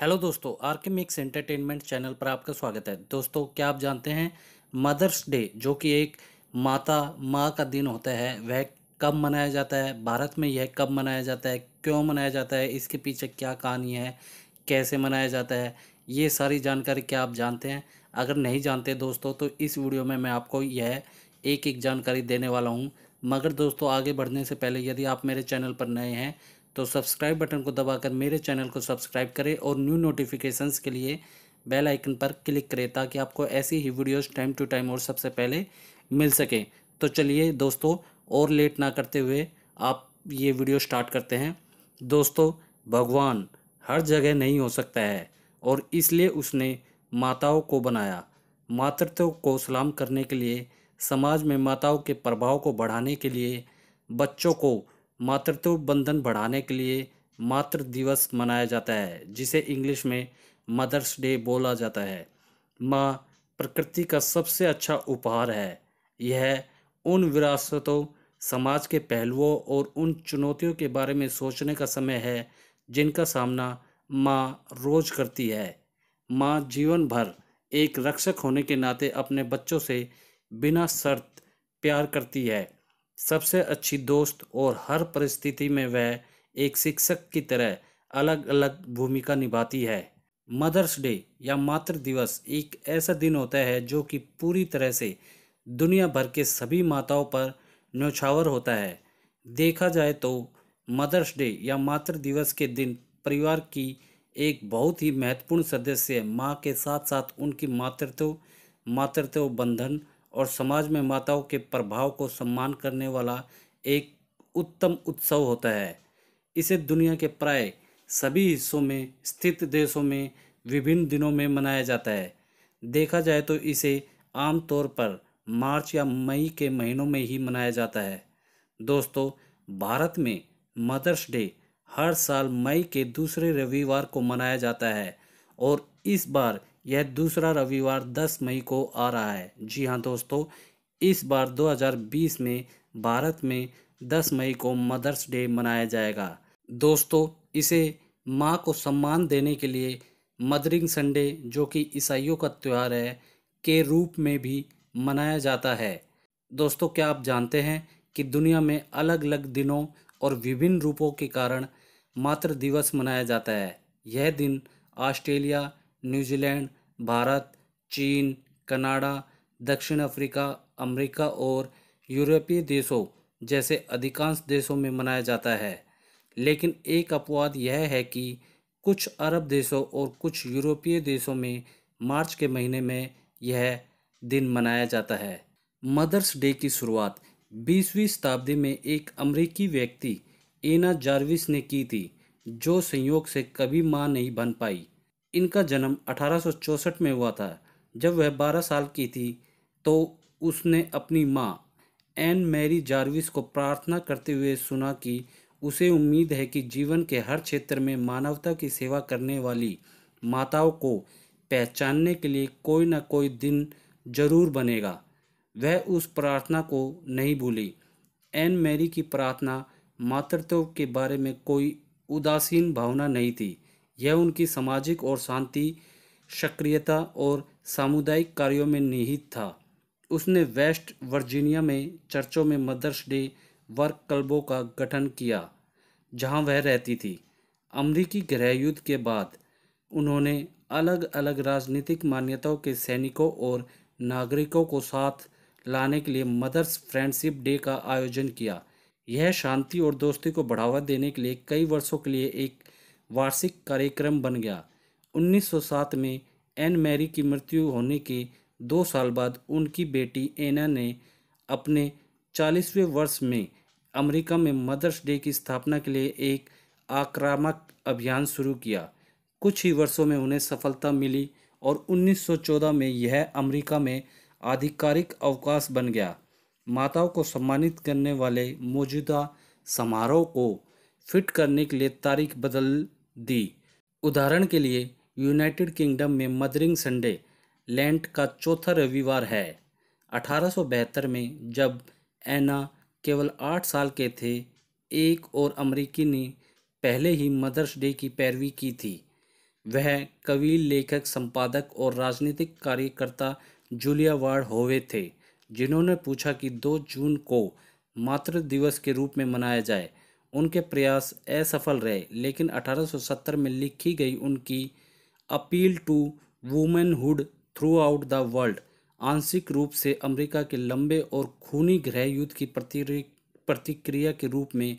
hello दोस्तों are के mix entertainment channel पर आपका स्वागत है दोस्तों क्या आप जानते हैं मदर्स डे जो कि एक माता माँ का दिन होता है वह कब मनाया जाता है भारत में यह कब मनाया जाता है क्यों मनाया जाता है इसके पीछे क्या कहानी है कैसे मनाया जाता है ये सारी जानकारी क्या आप जानते हैं अगर नहीं जानते दोस्तों तो इस वीडियो में मैं आपको यह एक एक जानकारी देने वाला हूँ मगर दोस्तों आगे बढ़ने से पहले यदि आप मेरे चैनल पर नए हैं तो सब्सक्राइब बटन को दबाकर मेरे चैनल को सब्सक्राइब करें और न्यू नोटिफिकेशंस के लिए बेल आइकन पर क्लिक करें ताकि आपको ऐसी ही वीडियोस टाइम टू टाइम और सबसे पहले मिल सकें तो चलिए दोस्तों और लेट ना करते हुए आप ये वीडियो स्टार्ट करते हैं दोस्तों भगवान हर जगह नहीं हो सकता है और इसलिए उसने माताओं को बनाया मातृत्व को सलाम करने के लिए समाज में माताओं के प्रभाव को बढ़ाने के लिए बच्चों को मातृत्व बंधन बढ़ाने के लिए मातृ दिवस मनाया जाता है जिसे इंग्लिश में मदर्स डे बोला जाता है माँ प्रकृति का सबसे अच्छा उपहार है यह उन विरासतों समाज के पहलुओं और उन चुनौतियों के बारे में सोचने का समय है जिनका सामना माँ रोज करती है माँ जीवन भर एक रक्षक होने के नाते अपने बच्चों से बिना शर्त प्यार करती है सबसे अच्छी दोस्त और हर परिस्थिति में वह एक शिक्षक की तरह अलग अलग भूमिका निभाती है मदर्स डे या मातृ दिवस एक ऐसा दिन होता है जो कि पूरी तरह से दुनिया भर के सभी माताओं पर न्यौछावर होता है देखा जाए तो मदर्स डे या मातृ दिवस के दिन परिवार की एक बहुत ही महत्वपूर्ण सदस्य माँ के साथ साथ उनकी मातृत्व मातृत्व बंधन और समाज में माताओं के प्रभाव को सम्मान करने वाला एक उत्तम उत्सव होता है इसे दुनिया के प्राय सभी हिस्सों में स्थित देशों में विभिन्न दिनों में मनाया जाता है देखा जाए तो इसे आमतौर पर मार्च या मई के महीनों में ही मनाया जाता है दोस्तों भारत में मदर्स डे हर साल मई के दूसरे रविवार को मनाया जाता है और इस बार यह दूसरा रविवार 10 मई को आ रहा है जी हाँ दोस्तों इस बार 2020 में भारत में 10 मई को मदर्स डे मनाया जाएगा दोस्तों इसे माँ को सम्मान देने के लिए मदरिंग संडे जो कि ईसाइयों का त्यौहार है के रूप में भी मनाया जाता है दोस्तों क्या आप जानते हैं कि दुनिया में अलग अलग दिनों और विभिन्न रूपों के कारण मातृ दिवस मनाया जाता है यह दिन ऑस्ट्रेलिया न्यूजीलैंड भारत चीन कनाडा दक्षिण अफ्रीका अमेरिका और यूरोपीय देशों जैसे अधिकांश देशों में मनाया जाता है लेकिन एक अपवाद यह है कि कुछ अरब देशों और कुछ यूरोपीय देशों में मार्च के महीने में यह दिन मनाया जाता है मदर्स डे की शुरुआत बीसवीं शताब्दी में एक अमरीकी व्यक्ति एना जार्विस ने की थी जो संयोग से कभी माँ नहीं बन पाई इनका जन्म अठारह में हुआ था जब वह 12 साल की थी तो उसने अपनी माँ एन मैरी जार्विस को प्रार्थना करते हुए सुना कि उसे उम्मीद है कि जीवन के हर क्षेत्र में मानवता की सेवा करने वाली माताओं को पहचानने के लिए कोई ना कोई दिन जरूर बनेगा वह उस प्रार्थना को नहीं भूली एन मैरी की प्रार्थना मातृत्व के बारे में कोई उदासीन भावना नहीं थी यह उनकी सामाजिक और शांति सक्रियता और सामुदायिक कार्यों में निहित था उसने वेस्ट वर्जीनिया में चर्चों में मदर्स डे वर्क क्लबों का गठन किया जहां वह रहती थी अमरीकी गृह युद्ध के बाद उन्होंने अलग अलग राजनीतिक मान्यताओं के सैनिकों और नागरिकों को साथ लाने के लिए मदर्स फ्रेंडशिप डे का आयोजन किया यह शांति और दोस्ती को बढ़ावा देने के लिए कई वर्षों के लिए एक वार्षिक कार्यक्रम बन गया 1907 में एन मैरी की मृत्यु होने के दो साल बाद उनकी बेटी एना ने अपने चालीसवें वर्ष में अमेरिका में मदर्स डे की स्थापना के लिए एक आक्रामक अभियान शुरू किया कुछ ही वर्षों में उन्हें सफलता मिली और 1914 में यह अमेरिका में आधिकारिक अवकाश बन गया माताओं को सम्मानित करने वाले मौजूदा समारोह को फिट करने के लिए तारीख बदल दी उदाहरण के लिए यूनाइटेड किंगडम में मदरिंग संडे लैंड का चौथा रविवार है अठारह में जब एना केवल आठ साल के थे एक और अमरीकी ने पहले ही मदर्स डे की पैरवी की थी वह कवि लेखक संपादक और राजनीतिक कार्यकर्ता जूलिया वार्ड होवे थे जिन्होंने पूछा कि 2 जून को मातृ दिवस के रूप में मनाया जाए उनके प्रयास असफल रहे लेकिन 1870 में लिखी गई उनकी appeal to womanhood throughout the world आंशिक रूप से अमेरिका के लंबे और खूनी गृह युद्ध की प्रतिक्रिया के रूप में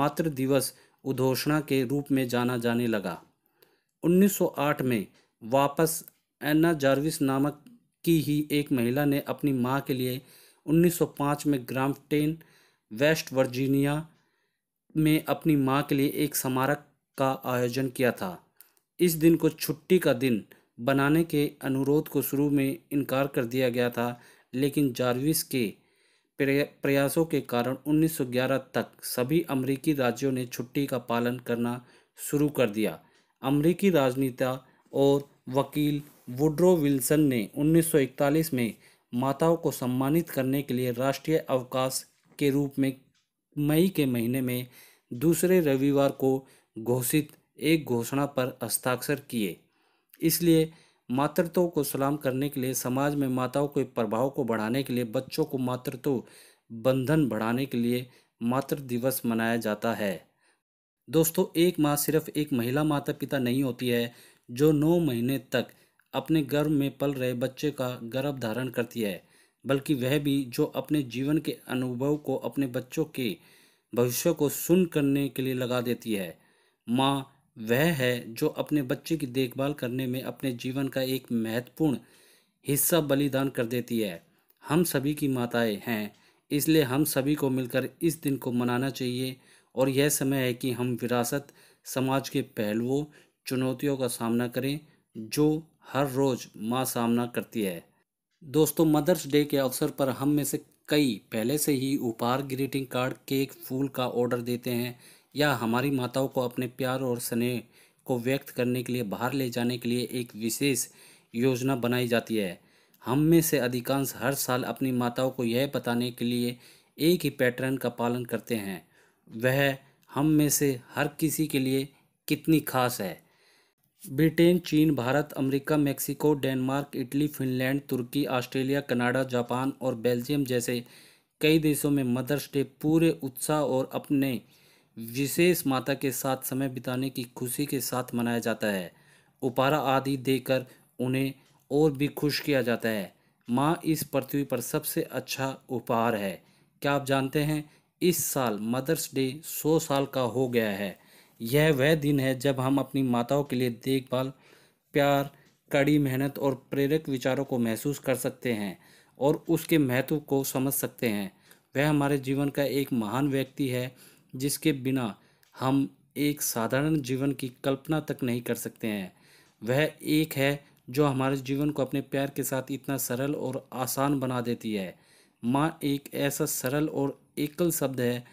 मातृ दिवस उद्घोषणा के रूप में जाना जाने लगा 1908 में वापस एना जार्विस नामक की ही एक महिला ने अपनी माँ के लिए 1905 में ग्राम्पटेन वेस्ट वर्जीनिया में अपनी माँ के लिए एक स्मारक का आयोजन किया था इस दिन को छुट्टी का दिन बनाने के अनुरोध को शुरू में इनकार कर दिया गया था लेकिन जार्विस के प्रयासों के कारण 1911 तक सभी अमेरिकी राज्यों ने छुट्टी का पालन करना शुरू कर दिया अमेरिकी राजनेता और वकील वुड्रो विल्सन ने 1941 में माताओं को सम्मानित करने के लिए राष्ट्रीय अवकाश के रूप में मई के महीने में दूसरे रविवार को घोषित एक घोषणा पर हस्ताक्षर किए इसलिए मातृत्व को सलाम करने के लिए समाज में माताओं के प्रभाव को बढ़ाने के लिए बच्चों को मातृत्व बंधन बढ़ाने के लिए मातृ दिवस मनाया जाता है दोस्तों एक माँ सिर्फ एक महिला माता पिता नहीं होती है जो नौ महीने तक अपने गर्भ में पल रहे बच्चे का गर्भ धारण करती है बल्कि वह भी जो अपने जीवन के अनुभव को अपने बच्चों के भविष्य को सुन करने के लिए लगा देती है माँ वह है जो अपने बच्चे की देखभाल करने में अपने जीवन का एक महत्वपूर्ण हिस्सा बलिदान कर देती है हम सभी की माताएं हैं इसलिए हम सभी को मिलकर इस दिन को मनाना चाहिए और यह समय है कि हम विरासत समाज के पहलुओं चुनौतियों का सामना करें जो हर रोज़ माँ सामना करती है दोस्तों मदर्स डे के अवसर पर हम में से कई पहले से ही उपहार ग्रीटिंग कार्ड केक फूल का ऑर्डर देते हैं या हमारी माताओं को अपने प्यार और स्नेह को व्यक्त करने के लिए बाहर ले जाने के लिए एक विशेष योजना बनाई जाती है हम में से अधिकांश हर साल अपनी माताओं को यह बताने के लिए एक ही पैटर्न का पालन करते हैं वह हम में से हर किसी के लिए कितनी खास है ब्रिटेन चीन Bharat America Mexico Denmark Italy Finland तुर्की ऑस्ट्रेलिया कनाडा जापान और बेल्जियम जैसे कई देशों में मदर्स डे पूरे उत्साह और अपने विशेष माता के साथ समय बिताने की खुशी के साथ मनाया जाता है उपहारा आदि देकर उन्हें और भी खुश किया जाता है माँ इस पृथ्वी पर सबसे अच्छा उपहार है क्या आप जानते हैं इस साल मदर्स डे सौ साल का हो गया है यह वह दिन है जब हम अपनी माताओं के लिए देखभाल प्यार कड़ी मेहनत और प्रेरक विचारों को महसूस कर सकते हैं और उसके महत्व को समझ सकते हैं वह हमारे जीवन का एक महान व्यक्ति है जिसके बिना हम एक साधारण जीवन की कल्पना तक नहीं कर सकते हैं वह एक है जो हमारे जीवन को अपने प्यार के साथ इतना सरल और आसान बना देती है माँ एक ऐसा सरल और एकल शब्द है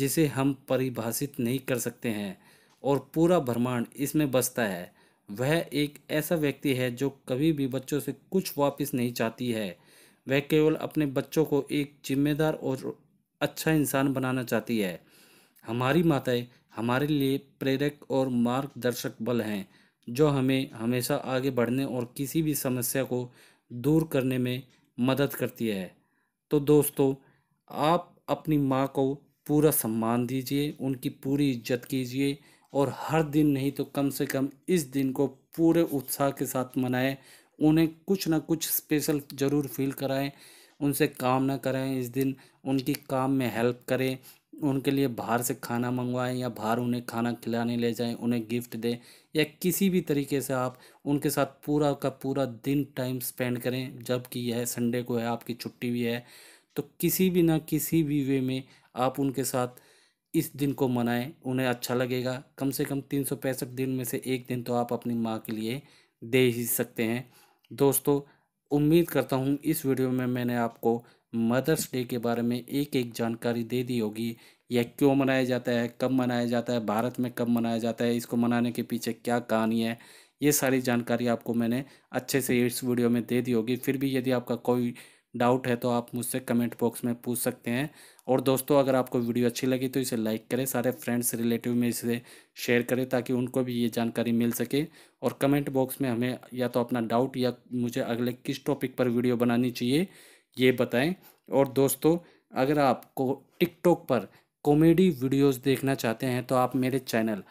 जिसे हम परिभाषित नहीं कर सकते हैं और पूरा ब्रह्मांड इसमें बसता है वह एक ऐसा व्यक्ति है जो कभी भी बच्चों से कुछ वापस नहीं चाहती है वह केवल अपने बच्चों को एक जिम्मेदार और अच्छा इंसान बनाना चाहती है हमारी माताएं हमारे लिए प्रेरक और मार्गदर्शक बल हैं जो हमें हमेशा आगे बढ़ने और किसी भी समस्या को दूर करने में मदद करती है तो दोस्तों आप अपनी माँ को पूरा सम्मान दीजिए उनकी पूरी इज्जत कीजिए और हर दिन नहीं तो कम से कम इस दिन को पूरे उत्साह के साथ मनाएं उन्हें कुछ ना कुछ स्पेशल ज़रूर फील कराएं उनसे काम ना कराएं इस दिन उनकी काम में हेल्प करें उनके लिए बाहर से खाना मंगवाएं या बाहर उन्हें खाना खिलाने ले जाएं उन्हें गिफ्ट दें या किसी भी तरीके से आप उनके साथ पूरा का पूरा दिन टाइम स्पेंड करें जबकि यह संडे को है आपकी छुट्टी भी है तो किसी भी ना किसी भी वे में आप उनके साथ इस दिन को मनाएं उन्हें अच्छा लगेगा कम से कम तीन सौ पैंसठ दिन में से एक दिन तो आप अपनी माँ के लिए दे ही सकते हैं दोस्तों उम्मीद करता हूँ इस वीडियो में मैंने आपको मदर्स डे के बारे में एक एक जानकारी दे दी होगी यह क्यों मनाया जाता है कब मनाया जाता है भारत में कब मनाया जाता है इसको मनाने के पीछे क्या कहानी है ये सारी जानकारी आपको मैंने अच्छे से इस वीडियो में दे दी होगी फिर भी यदि आपका कोई डाउट है तो आप मुझसे कमेंट बॉक्स में पूछ सकते हैं और दोस्तों अगर आपको वीडियो अच्छी लगी तो इसे लाइक करें सारे फ्रेंड्स रिलेटिव में इसे शेयर करें ताकि उनको भी ये जानकारी मिल सके और कमेंट बॉक्स में हमें या तो अपना डाउट या मुझे अगले किस टॉपिक पर वीडियो बनानी चाहिए ये बताएं और दोस्तों अगर आपको टिकटॉक पर कॉमेडी वीडियोस देखना चाहते हैं तो आप मेरे चैनल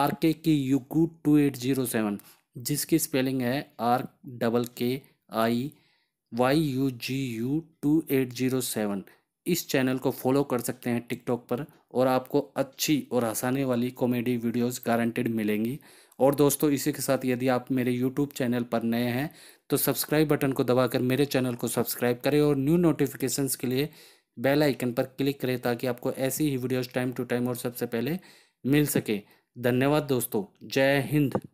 आर के की यूकू टू एट जीरो सेवन जिसकी स्पेलिंग है R double K I Y U G U two eight zero seven इस चैनल को फॉलो कर सकते हैं टिकटॉक पर और आपको अच्छी और हंसाने वाली कॉमेडी वीडियोस गारंटेड मिलेंगी और दोस्तों इसी के साथ यदि आप मेरे यूट्यूब चैनल पर नए हैं तो सब्सक्राइब बटन को दबाकर मेरे चैनल को सब्सक्राइब करें और न्यू नोटिफिकेशंस के लिए बेल आइकन पर क्लिक करें ताकि आपको ऐसी ही वीडियोस टाइम टू टाइम और सबसे पहले मिल सके धन्यवाद दोस्तों जय हिंद